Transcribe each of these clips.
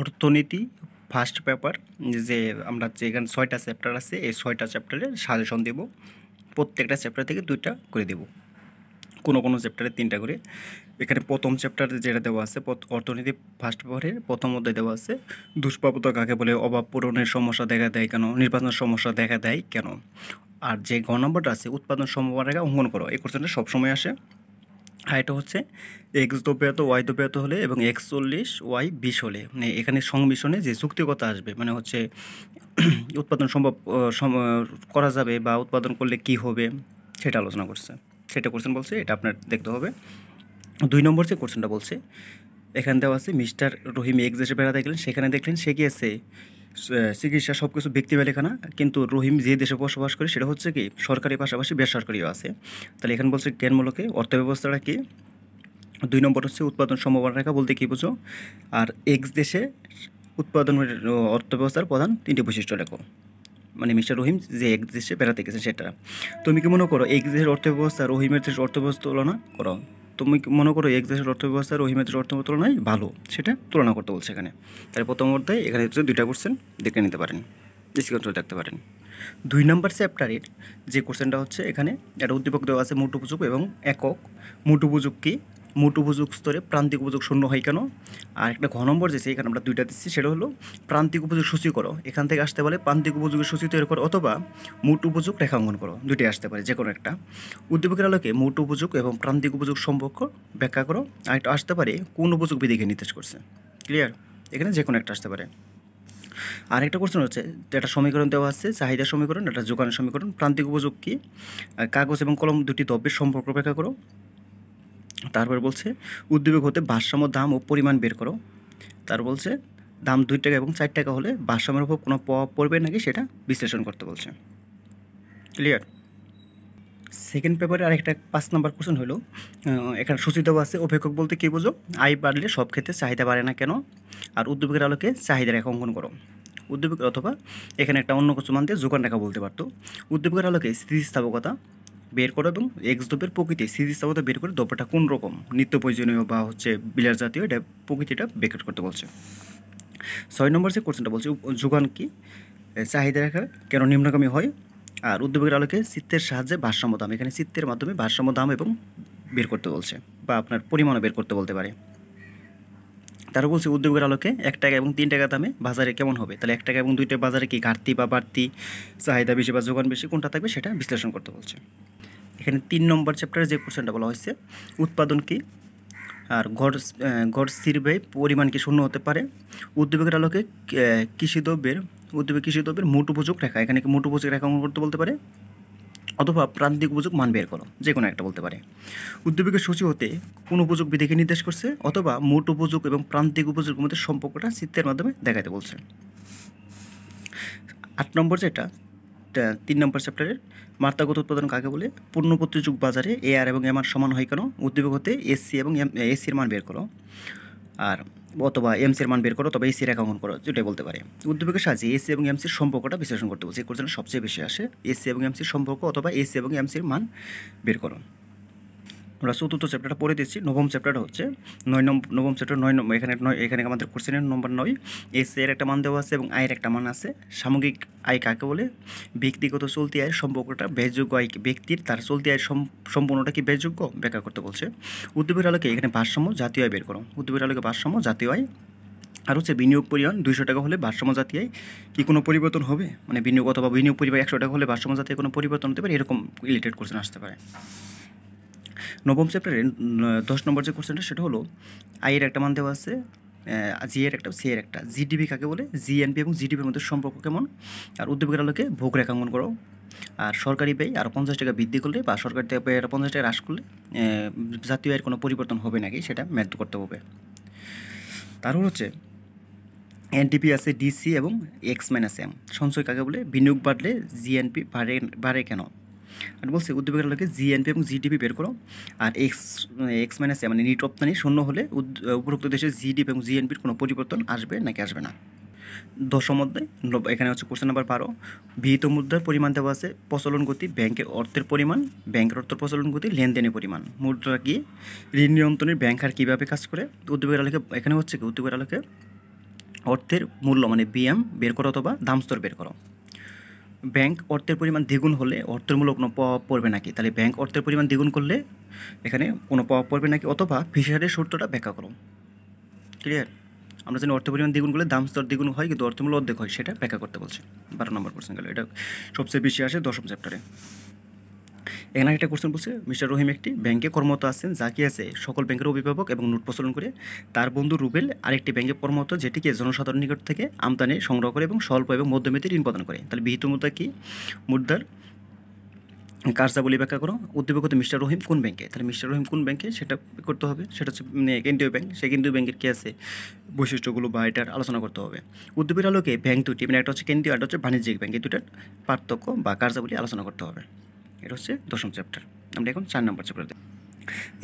অর্থনীতি first paper যে আমরা যে এখানে ছয়টা চ্যাপ্টার আছে এই ছয়টা চ্যাপ্টারে সাজেশন দেব প্রত্যেকটা চ্যাপ্টার থেকে দুইটা করে দেব কোনো কোনো চ্যাপ্টারে তিনটা করে এখানে প্রথম চ্যাপ্টার যেটা দেওয়া আছে অর্থনীতি ফার্স্ট পেপারের প্রথম অধ্যায় দেওয়া আছে দুষ্প্রাপ্যতা কাকে বলে অভাব পূরণের সমস্যা দেখা দেয় কেন নির্বাচনের সমস্যা দেখা দেয় কেন আর যে ঘ নম্বরটা আছে উৎপাদন সম্ভাবনা অঙ্কন করো এই কোশ্চেনটা সবসময় আসে আর এটা হচ্ছে এক্স দ্রব্যায়ত ওয়াই দ্রব্যায়ত হলে এবং এক্স চল্লিশ ওয়াই বিশ হলে মানে এখানে সংমিশ্রণে যে যুক্তিগত আসবে মানে হচ্ছে উৎপাদন সম্ভব করা যাবে বা উৎপাদন করলে কি হবে সেটা আলোচনা করছে সেটা কোশ্চেন বলছে এটা আপনার দেখতে হবে দুই নম্বর যে কোশ্চেনটা বলছে এখান দেওয়া আছে মিস্টার রহিম এক্স দেশে বেড়াতে গেলেন সেখানে দেখলেন সে গিয়েছে চিকিৎসা সব কিছু ব্যক্তিভাবে মালিকানা কিন্তু রহিম যে দেশে বসবাস করে সেটা হচ্ছে কি সরকারি পাশাপাশি বেসরকারিও আছে তাহলে এখানে বলছে জ্ঞানমূলকে অর্থব্যবস্থাটা কি দুই নম্বর হচ্ছে উৎপাদন সম্ভাবনা রেখা বলতে কী বোঝো আর এক্স দেশে উৎপাদনের অর্থব্যবস্থার প্রধান তিনটি বৈশিষ্ট্য লেখো মানে মিস্টার রহিম যে এক দেশে বেড়াতে গেছে সেটা তুমি কি মনে করো এক দেশের অর্থব্যবস্থা রহিমের দেশের অর্থব্যবস্থা তুলনা করো তুমি মনে করো এক দেশের অর্থব্যবস্থা আর অহিমাদের অর্থ তুলনায় ভালো সেটা তুলনা করতে বলছে এখানে তাহলে প্রথম অর্থে এখানে হচ্ছে দুইটা কোশ্চেন দেখে নিতে পারেন ডিসকাউন্ট দেখতে পারেন দুই নম্বর চ্যাপ্টারের যে কোশ্চেনটা হচ্ছে এখানে একটা উদ্দীপক দেওয়া আছে মুটুপুজুক এবং একক মুটুপুজুক কি মোট উপযোগ স্তরে প্রান্তিক উপযোগ শূন্য হয় কেন আর একটা ঘ নম্বর যে এখানে আমরা দুইটা দিচ্ছি সেটা হলো প্রান্তিক উপযোগ সূচি করো এখান থেকে আসতে পারে প্রান্তিক উপযোগের সূচি তৈরি করো অথবা মোট উপযোগ রেখাঙ্কন করো দুইটাই আসতে পারে যে কোনো একটা উদ্দীপকের আলোকে মোট উপযোগ এবং প্রান্তিক উপযোগ সম্পর্ক ব্যাখ্যা করো আর একটা আসতে পারে কোন উপযোগ বিধিকে নির্দেশ করছে ক্লিয়ার এখানে যে কোনো একটা আসতে পারে আরেকটা কোশ্চেন হচ্ছে একটা সমীকরণ দেওয়া আছে চাহিদা সমীকরণ একটা যোগানের সমীকরণ প্রান্তিক উপযোগ কি কাগজ এবং কলম দুটি দ্রব্যের সম্পর্ক ব্যাখ্যা করো তারপর বলছে উদ্যোগ হতে ভারসাম্য দাম ও পরিমাণ বের করো তার বলছে দাম দুই টাকা এবং চার টাকা হলে ভারসাম্যের উপর কোনো প্রভাব পড়বে নাকি সেটা বিশ্লেষণ করতে বলছে ক্লিয়ার সেকেন্ড পেপারে আরেকটা পাঁচ নাম্বার কোশ্চেন হলো এখানে সূচিত আছে অপেক্ষক বলতে কী বোঝো আয় বাড়লে সব ক্ষেত্রে চাহিদা বাড়ে না কেন আর উদ্যোগের আলোকে চাহিদা রেখা অঙ্কন করো উদ্যোগ অথবা এখানে একটা অন্য কিছু মানতে যোগান রেখা বলতে পারতো উদ্যোগের আলোকে স্থিতিস্থাপকতা বের করো এবং এক্স দ্রব্যের প্রকৃতি সিরিজ তাবতা বের করে দ্রব্যটা কোন রকম নিত্য প্রয়োজনীয় বা হচ্ছে বিলার জাতীয় এটা প্রকৃতিটা বের করতে বলছে ছয় নম্বর যে কোশ্চেনটা বলছে যোগান কি চাহিদা রাখা কেন নিম্নগামী হয় আর উদ্যোগের আলোকে চিত্তের সাহায্যে ভারসাম্য দাম এখানে চিত্তের মাধ্যমে ভারসাম্য দাম এবং বের করতে বলছে বা আপনার পরিমাণও বের করতে বলতে পারে তারপর বলছে উদ্যোগের আলোকে এক টাকা এবং তিন টাকা দামে বাজারে কেমন হবে তাহলে এক টাকা এবং দুইটা বাজারে কি ঘাটতি বা বাড়তি চাহিদা বেশি বা যোগান বেশি কোনটা থাকবে সেটা বিশ্লেষণ করতে বলছে এখানে তিন নম্বর চ্যাপ্টারে যে কোশ্চেনটা বলা হয়েছে উৎপাদন কি আর গড় গড় স্থির ব্যয় পরিমাণ কি শূন্য হতে পারে উদ্যোগের আলোকে কৃষি দ্রব্যের উদ্যোগে কৃষি দ্রব্যের মোট উপযোগ রেখা এখানে কি মোট উপযোগ রেখা করতে বলতে পারে অথবা প্রান্তিক উপযোগ মান বের করো যে কোনো একটা বলতে পারে উদ্যোগের সূচি হতে কোন উপযোগ বিধিকে নির্দেশ করছে অথবা মোট উপযোগ এবং প্রান্তিক উপযোগের মধ্যে সম্পর্কটা চিত্রের মাধ্যমে দেখাতে বলছে আট নম্বর যেটা তিন নম্বর চ্যাপ্টারের মাত্রাগত উৎপাদন কাকে বলে পূর্ণ প্রতিযোগ বাজারে এ আর এবং এম আর সমান হয় কেন উদ্দীপক হতে এসসি এবং এম এসির মান বের করো আর অথবা এমসির মান বের করো তবে এসির অ্যাকাউন্ট করো যেটাই বলতে পারে উদ্যোগের সাহায্যে এসি এবং এমসির সম্পর্কটা বিশ্লেষণ করতে বলছে এই কোশ্চেন সবচেয়ে বেশি আসে এসি এবং এমসির সম্পর্ক অথবা এসি এবং এমসির মান বের করো আমরা চতুর্থ চ্যাপ্টারটা পড়ে দিচ্ছি নবম চ্যাপ্টার হচ্ছে নয় নম্বর নবম চ্যাপ্টার নয় নম্বর এখানে নয় এখানে আমাদের কোশ্চেনের নম্বর নয় এস এর একটা মান দেওয়া আছে এবং আয়ের একটা মান আছে সামগ্রিক আয় কাকে বলে ব্যক্তিগত চলতি আয়ের সম্পর্কটা ব্যয়যোগ্য আয় ব্যক্তির তার চলতি আয়ের সম্পূর্ণটা কি ব্যয়যোগ্য ব্যাখ্যা করতে বলছে উদ্যোগের আলোকে এখানে ভারসাম্য জাতীয় আয় বের করো উদ্যোগের আলোকে ভারসাম্য জাতীয় আয় আর হচ্ছে বিনিয়োগ পরিমাণ দুইশো টাকা হলে ভারসাম্য জাতীয় কি কোনো পরিবর্তন হবে মানে বিনিয়োগ অথবা বিনিয়োগ পরিমাণ একশো টাকা হলে ভারসাম্য জাতীয় কোনো পরিবর্তন হতে পারে এরকম রিলেটেড কোশ্চেন আসতে পারে নবম চ্যাপ্টারের দশ নম্বর যে কোশ্চেনটা সেটা হলো আইয়ের একটা মান দেওয়া আছে জি এর একটা সি এর একটা জিডিপি কাকে বলে জিএনপি এবং জিডিপির মধ্যে সম্পর্ক কেমন আর উদ্যোগের আলোকে ভোগ রেখাঙ্কন করো আর সরকারি ব্যয় আরও পঞ্চাশ টাকা বৃদ্ধি করলে বা সরকারি ব্যয় আরও পঞ্চাশ টাকা হ্রাস করলে জাতীয় আয়ের কোনো পরিবর্তন হবে নাকি সেটা ম্যাথ করতে হবে তারপর হচ্ছে এনটিপি আছে ডিসি এবং এক্স মাইনাস এম সঞ্চয় কাকে বলে বিনিয়োগ বাড়লে জিএনপি বাড়ে বাড়ে কেন আর বলছে উদ্যোগের আলোকে জিএনপি এবং জিডিপি বের করো আর এক্স এক্স মাইনাস মানে নিট রপ্তানি শূন্য হলে উপরোক্ত দেশে জিডিপি এবং জিএনপির কোনো পরিবর্তন আসবে নাকি আসবে না দশম অধ্যায় এখানে হচ্ছে কোশ্চেন নাম্বার বারো বিহিত মুদ্রার পরিমাণ দেওয়া আছে প্রচলন গতি ব্যাংকের অর্থের পরিমাণ ব্যাংকের অর্থের প্রচলন গতি লেনদেনের পরিমাণ মুদ্রা কি ঋণ নিয়ন্ত্রণের ব্যাংক আর কীভাবে কাজ করে উদ্যোগের আলোকে এখানে হচ্ছে কি উদ্যোগের আলোকে অর্থের মূল্য মানে বিএম বের করো অথবা দামস্তর বের করো ব্যাংক অর্থের পরিমাণ দ্বিগুণ হলে অর্থমূলক কোনো প্রভাব পড়বে নাকি তাহলে ব্যাংক অর্থের পরিমাণ দ্বিগুণ করলে এখানে কোনো প্রভাব পড়বে নাকি অথবা ফিসারের সূত্রটা ব্যাখ্যা করো ক্লিয়ার আমরা জানি অর্থ পরিমাণ দ্বিগুণ করলে দাম স্তর দ্বিগুণ হয় কিন্তু অর্থমূল্য অর্ধেক হয় সেটা ব্যাখ্যা করতে বলছে বারো নম্বর প্রশ্ন গেল এটা সবচেয়ে বেশি আসে দশম চ্যাপ্টারে এখানে একটা কোশ্চেন বলছে মিস্টার রহিম একটি ব্যাংকে কর্মরত আছেন যা কি আছে সকল ব্যাংকের অভিভাবক এবং নোট প্রচলন করে তার বন্ধু রুবেল আরেকটি ব্যাংকে কর্মরত যেটিকে জনসাধারণ নিকট থেকে আমদানি সংগ্রহ করে এবং স্বল্প এবং মধ্যমিতে ঋণ প্রদান করে তাহলে বিহিত মুদ্রা কি মুদ্রার কার্যাবলী ব্যাখ্যা করো উদ্যোগত মিস্টার রহিম কোন ব্যাংকে তাহলে মিস্টার রহিম কোন ব্যাংকে সেটা করতে হবে সেটা হচ্ছে মানে কেন্দ্রীয় ব্যাংক সেই কেন্দ্রীয় ব্যাংকের কী আছে বৈশিষ্ট্যগুলো বা এটার আলোচনা করতে হবে উদ্যোগের আলোকে ব্যাংক দুটি মানে একটা হচ্ছে কেন্দ্রীয় একটা হচ্ছে বাণিজ্যিক ব্যাংক এই দুটার পার্থক্য বা কার্যাবলী আলোচনা করতে হবে এটা হচ্ছে দশম চ্যাপ্টার আমরা এখন চার নম্বর চ্যাপ্টার দেখি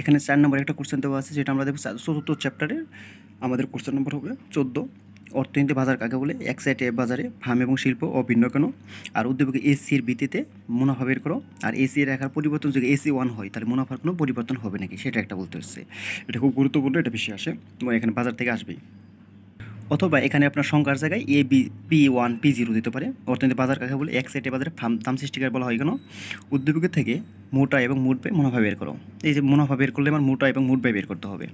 এখানে চার নম্বর একটা কোশ্চেন দেওয়া আছে যেটা আমরা দেখব চতুর্থ চ্যাপ্টারের আমাদের কোশ্চেন নম্বর হবে চোদ্দো অর্থনীতি বাজার কাকে বলে এক সাইডে বাজারে ফার্ম এবং শিল্প অভিন্ন কেন আর উদ্যোগে এসির ভিত্তিতে মুনাফা বের করো আর এসি রাখার পরিবর্তন যদি এসি ওয়ান হয় তাহলে মুনাফার কোনো পরিবর্তন হবে নাকি সেটা একটা বলতে হচ্ছে এটা খুব গুরুত্বপূর্ণ এটা বেশি আসে তোমার এখানে বাজার থেকে আসবেই অথবা এখানে আপনার সংখ্যার জায়গায় A B P one P zero দিতে পারে অর্থনীতি বাজার কাকে বলে এক সাইডে বাজারে সৃষ্টিকার বলা হয় কেন উদ্যোগের থেকে মোটা এবং মুড বাই মুনাফা বের করো এই যে মুনাফা বের করলে আমার মানে মোটা এবং মুড বের করতে হবে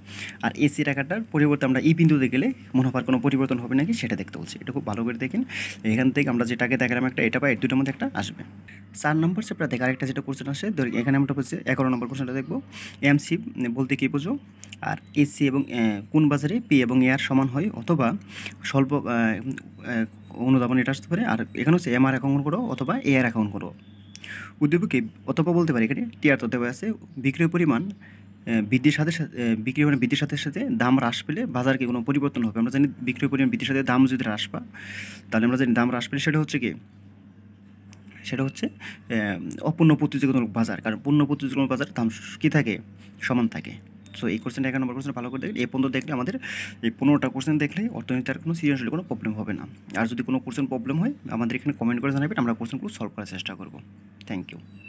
আর এসি টাকাটার পরিবর্তে আমরা ই বিন্দুতে গেলে মুনাফার কোনো পরিবর্তন হবে নাকি সেটা দেখতে বলছি এটা খুব ভালো করে দেখেন এখান থেকে আমরা যেটাকে দেখালাম একটা এটা বা এর দুটোর মধ্যে একটা আসবে চার নম্বর চ্যাপ্টার থেকে আরেকটা যেটা কোশ্চেন আসে এখানে আমরা হচ্ছে এগারো নম্বর কোশ্চেনটা দেখবো এমসি বলতে কী বোঝো আর এসি এবং কোন বাজারে পি এবং এ আর সমান হয় অথবা স্বল্প অনুদাপন এটা আসতে পারে আর এখানে হচ্ছে এম আর অ্যাকাউন্ট করো অথবা এ আর অ্যাকাউন্ট করো উদ্দীপকে অথবা বলতে পারি এখানে টিয়ার তথ্য আছে বিক্রয় পরিমাণ বৃদ্ধির সাথে সাথে বিক্রি পরিমাণ বৃদ্ধির সাথে সাথে দাম হ্রাস পেলে বাজারকে কোনো পরিবর্তন হবে আমরা জানি বিক্রয় পরিমাণ বৃদ্ধির সাথে দাম যদি হ্রাস পা তাহলে আমরা জানি দাম হ্রাস পেলে সেটা হচ্ছে কি সেটা হচ্ছে অপূর্ণ প্রতিযোগিতামূলক বাজার কারণ পূর্ণ প্রতিযোগিতামূলক বাজার দাম কী থাকে সমান থাকে সো এই কোশ্চেনটা এগারো নম্বর কোশ্চেন ভালো করে দেখলে এই পনেরো দেখলে আমাদের এই পনেরোটা কোশ্চেন দেখলে অর্থনীতির কোনো সিরিয়াসলি কোনো প্রবলেম হবে না আর যদি কোনো কোশ্চেন প্রবলেম হয় আমাদের এখানে কমেন্ট করে জানাবেন আমরা কোশ্চেনগুলো সলভ করার চেষ্টা করব থ্যাংক ইউ